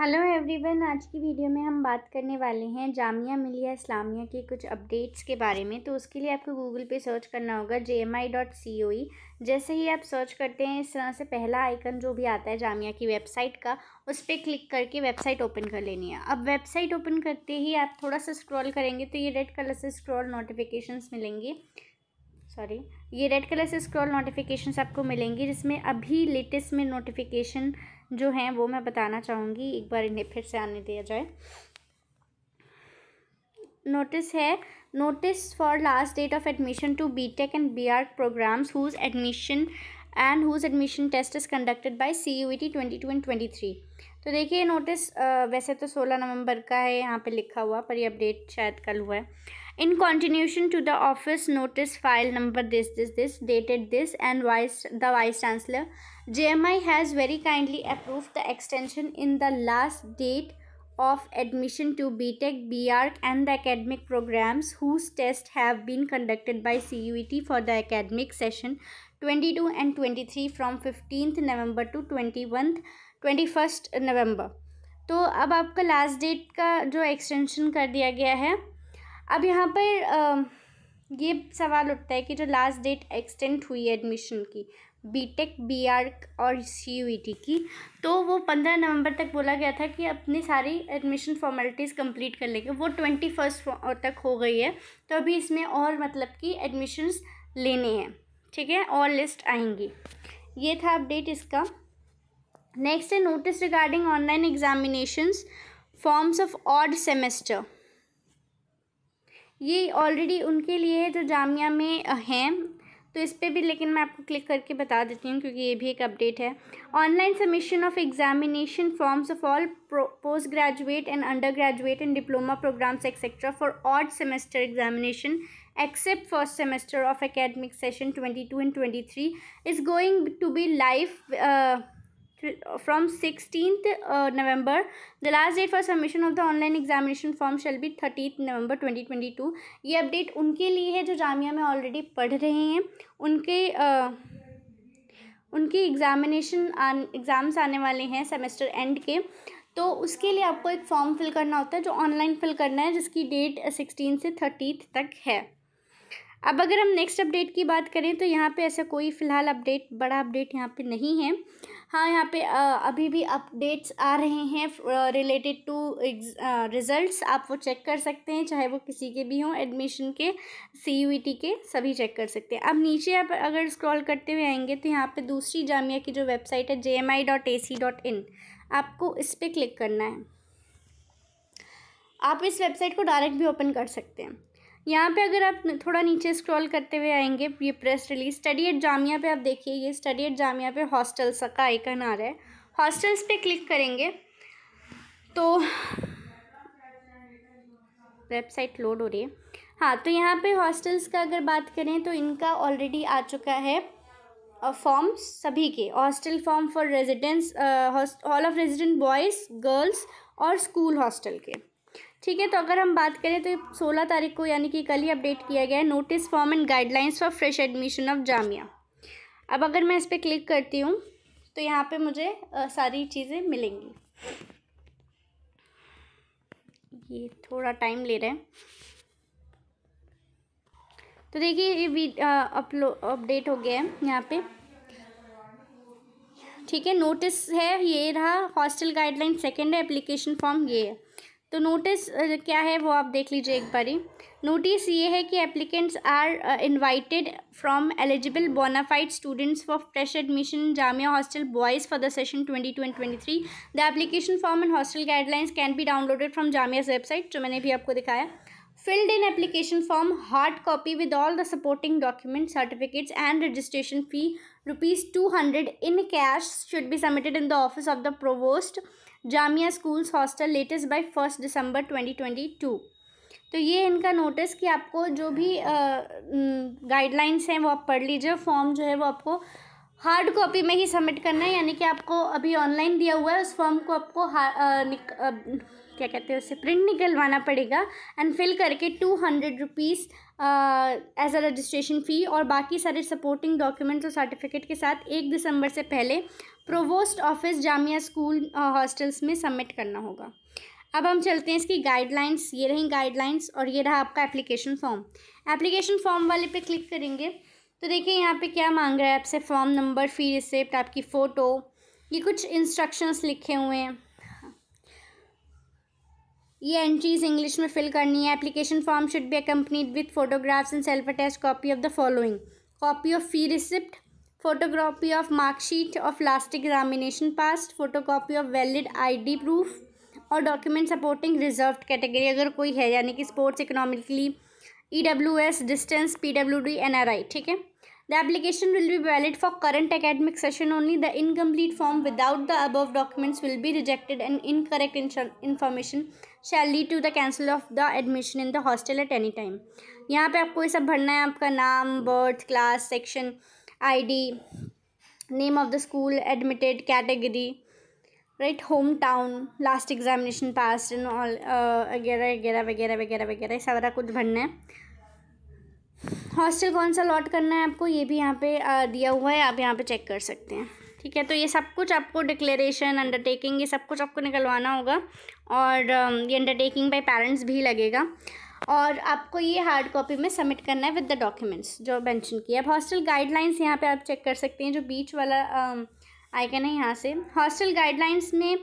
Hello everyone आज की video में हम बात करने वाले हैं जामिया मिलिया इस्लामिया के कुछ अपडेट्स के बारे में तो उसके लिए आपको गूगल पे सर्च करना होगा जे एम आई डॉट सी ओ ई जैसे ही आप सर्च करते हैं इस तरह से पहला आइकन जो भी आता है जामिया की वेबसाइट का उस पर क्लिक करके वेबसाइट ओपन कर लेनी है अब वेबसाइट ओपन करते ही आप थोड़ा सा स्क्रॉल करेंगे तो ये रेड कलर से स्क्रॉल नोटिफिकेशन मिलेंगे सॉरी ये रेड कलर से स्क्रॉल नोटिफिकेशन आपको मिलेंगी जिसमें अभी लेटेस्ट में नोटिफिकेशन जो हैं वो मैं बताना चाहूँगी एक बार इन्हें फिर से आने दिया जाए नोटिस है notice for last B tech and B R admission whose admission and whose admission test is conducted by C U is T twenty two and twenty three तो देखिए नोटिस वैसे तो सोलह नवंबर का है यहाँ पे लिखा हुआ पर ये अपडेट शायद कल हुआ है in continuation to the office notice file number this this this dated this and vice the vice chancellor jmi has very kindly approved the extension in the last date of admission to btech brc and the academic programs whose tests have been conducted by cuet for the academic session 22 and 23 from 15th november to 21st 21st november तो अब आपका last date का जो extension कर दिया गया है अब यहाँ पर ये सवाल उठता है कि जो लास्ट डेट एक्सटेंड हुई है एडमिशन की बीटेक बीआर और सीयूईटी e की तो वो पंद्रह नवंबर तक बोला गया था कि अपनी सारी एडमिशन फॉर्मेलिटीज़ कंप्लीट कर लेंगे वो ट्वेंटी फर्स्ट तक हो गई है तो अभी इसमें और मतलब कि एडमिशन्स लेने हैं ठीक है और लिस्ट आएंगी ये था अपडेट इसका नेक्स्ट है notice regarding online examinations forms of odd semester ये ऑलरेडी उनके लिए है जो जामिया में हैं तो इस पर भी लेकिन मैं आपको क्लिक करके बता देती हूँ क्योंकि ये भी एक अपडेट है online submission of examination forms of all post graduate and under graduate and diploma programmes etcetera for odd semester examination first semester of academic session twenty two and twenty three is going to be live from 16th uh, November. The last date for submission of the online examination form shall be 30th November 2022. ये update उनके लिए है जो जामिया में already पढ़ रहे हैं उनके uh, उनकी एग्ज़ामिनेशन एग्ज़ाम्स आने वाले हैं सेमेस्टर एंड के तो उसके लिए आपको एक फॉर्म फिल करना होता है जो ऑनलाइन फिल करना है जिसकी डेट सिक्सटीन से थर्टीथ तक है अब अगर हम नेक्स्ट अपडेट की बात करें तो यहाँ पे ऐसा कोई फ़िलहाल अपडेट बड़ा अपडेट यहाँ पे नहीं है हाँ यहाँ पे अभी भी अपडेट्स आ रहे हैं रिलेटेड टू रिजल्ट्स आप वो चेक कर सकते हैं चाहे वो किसी के भी हों एडमिशन के सी e के सभी चेक कर सकते हैं अब नीचे आप अगर स्क्रॉल करते हुए आएंगे तो यहाँ पे दूसरी जामिया की जो वेबसाइट है जे आपको इस पर क्लिक करना है आप इस वेबसाइट को डायरेक्ट भी ओपन कर सकते हैं यहाँ पे अगर आप थोड़ा नीचे स्क्रॉल करते हुए आएंगे ये press release study at Jamia पे आप देखिए ये स्टडी एट जामिया पे हॉस्टल्स का आइकन आ रहा है हॉस्टल्स पे क्लिक करेंगे तो वेबसाइट लोड हो रही है हाँ तो यहाँ पे हॉस्टल्स का अगर बात करें तो इनका ऑलरेडी आ चुका है फॉर्म सभी के hostel form for residence hall of resident boys girls और स्कूल हॉस्टल के ठीक है तो अगर हम बात करें तो सोलह तारीख को यानी कि कल ही अपडेट किया गया है notice form and guidelines for fresh admission of Jamia अब अगर मैं इस पर क्लिक करती हूँ तो यहाँ पे मुझे सारी चीज़ें मिलेंगी ये थोड़ा टाइम ले रहे हैं तो देखिए ये अपलो अपडेट हो गया है यहाँ पे ठीक है नोटिस है ये रहा हॉस्टल गाइडलाइन सेकेंड है एप्लीकेशन फॉर्म ये है तो नोटिस क्या है वो आप देख लीजिए एक बारी नोटिस ये है कि applicants are invited from eligible bonafide students for fresh admission Jamia hostel boys for the session twenty two and twenty three the application form and hostel guidelines can be downloaded from Jamia website जो मैंने भी आपको दिखाया filled in application form hard copy with all the supporting document certificates and registration fee rupees two hundred in cash should be submitted in the office of the provost Jamia schools hostel latest by first December twenty twenty two तो ये इनका notice कि आपको जो भी guidelines हैं वो आप पढ़ लीजिए फॉर्म जो है वो आपको हार्ड कॉपी में ही सबमिट करना है यानी कि आपको अभी ऑनलाइन दिया हुआ है उस फॉर्म को आपको आ, निक, आ, क्या कहते हैं उसे प्रिंट निकलवाना पड़ेगा एंड फिल करके two hundred rupees as a registration fee और बाकी सारे सपोर्टिंग डॉक्यूमेंट्स और सर्टिफिकेट के साथ एक दिसंबर से पहले provost office Jamia school hostels में सबमिट करना होगा अब हम चलते हैं इसकी गाइडलाइंस ये रही गाइडलाइंस और ये रहा आपका एप्लीकेशन फॉर्म एप्लीकेशन फॉर्म वाले पे क्लिक करेंगे तो देखिए यहाँ पे क्या मांग रहा है आपसे फॉर्म नंबर फ़ी रिसिप्ट आपकी फ़ोटो ये कुछ इंस्ट्रक्शंस लिखे हुए हैं ये एंट्रीज इंग्लिश में फिल करनी है application form should be accompanied with photographs and self attach copy of the following copy of fee receipt photography of marksheet of last examination photo photocopy of valid ID proof और document supporting reserve category अगर कोई है यानी कि sports economically E W S distance P W D N R I ठीक है the application will be valid for current academic session only the incomplete form without the above documents will be rejected and incorrect information shall lead to the cancel of the admission in the hostel at any time यहाँ पे आपको ये सब भरना है आपका नाम birth class section ID name of the school admitted category right home town last examination pass in all वगैरह वगैरह वगैरह वगैरह वगैरह सारा कुछ भरना है हॉस्टल कौन सा लॉट करना है आपको ये भी यहाँ पे uh, दिया हुआ है आप यहाँ पे चेक कर सकते हैं ठीक है तो ये सब कुछ आपको डिक्लेरेशन अंडरटेकिंग ये सब कुछ आपको निकलवाना होगा और ये अंडरटेकिंग बाय पेरेंट्स भी लगेगा और आपको ये हार्ड कॉपी में सबमिट करना है विद द डॉक्यूमेंट्स जो मैंशन किया अब हॉस्टल गाइडलाइंस यहाँ पे आप चेक कर सकते हैं जो बीच वाला आइकन है यहाँ से हॉस्टल गाइडलाइंस में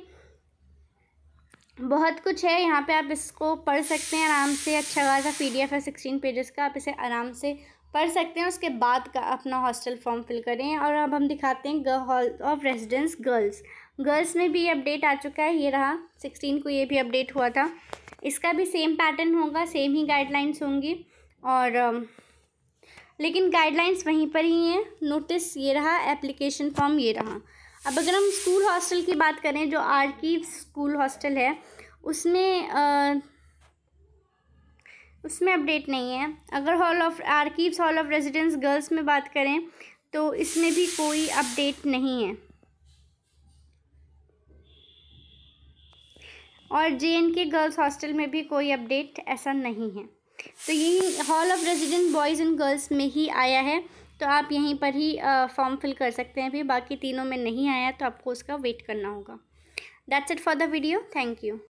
बहुत कुछ है यहाँ पे आप इसको पढ़ सकते हैं आराम से अच्छा खासा पी डी एफ है सिक्सटीन पेजेस का आप इसे आराम से पढ़ सकते हैं उसके बाद का अपना हॉस्टल फॉर्म फिल करें और अब हम दिखाते हैं hall of residence girls girls में भी अपडेट आ चुका है ये रहा सिक्सटीन को ये भी अपडेट हुआ था इसका भी सेम पैटर्न होगा सेम ही गाइडलाइंस होंगी और लेकिन गाइडलाइंस वहीं पर ही हैं नोटिस ये रहा एप्लीकेशन फॉर्म ये रहा अब अगर हम स्कूल हॉस्टल की बात करें जो आर्कीव स्कूल हॉस्टल है उसमें आ, उसमें अपडेट नहीं है अगर hall of archives hall of residence girls में बात करें तो इसमें भी कोई अपडेट नहीं है और जे के गर्ल्स हॉस्टल में भी कोई अपडेट ऐसा नहीं है तो यही hall of resident boys and girls में ही आया है तो आप यहीं पर ही फॉर्म फिल कर सकते हैं अभी बाकी तीनों में नहीं आया तो आपको उसका वेट करना होगा that's it for the video thank you